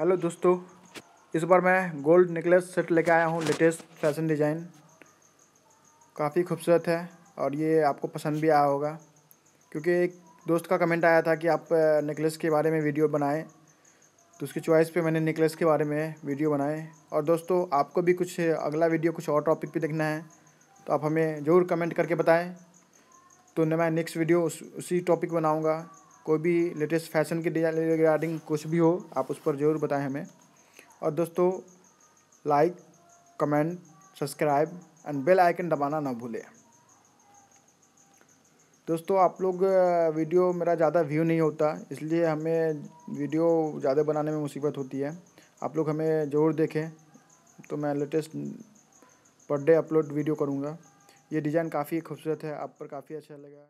hello दोस्तों इस बार मैं गोल्ड नेकलेस सेट लेके आया हूँ लेटेस्ट फैशन डिज़ाइन काफ़ी खूबसूरत है और ये आपको पसंद भी आया होगा क्योंकि एक दोस्त का कमेंट आया था कि आप नेकलेस के बारे में वीडियो बनाएं तो उसकी चॉइस पे मैंने नेकलेस के बारे में वीडियो बनाए और दोस्तों आपको भी कुछ अगला वीडियो कुछ और टॉपिक पर देखना है तो आप हमें ज़रूर कमेंट करके बताएँ तो मैं नेक्स्ट वीडियो उस, उसी टॉपिक बनाऊँगा कोई भी लेटेस्ट फैशन के रिगार्डिंग कुछ भी हो आप उस पर ज़रूर बताएं हमें और दोस्तों like comment subscribe and bell icon दबाना ना भूलें दोस्तों आप लोग वीडियो मेरा ज़्यादा व्यू नहीं होता इसलिए हमें वीडियो ज़्यादा बनाने में मुसीबत होती है आप लोग हमें ज़रूर देखें तो मैं latest per day upload video करूँगा ये डिज़ाइन काफ़ी खूबसूरत है आप पर काफ़ी अच्छा लगा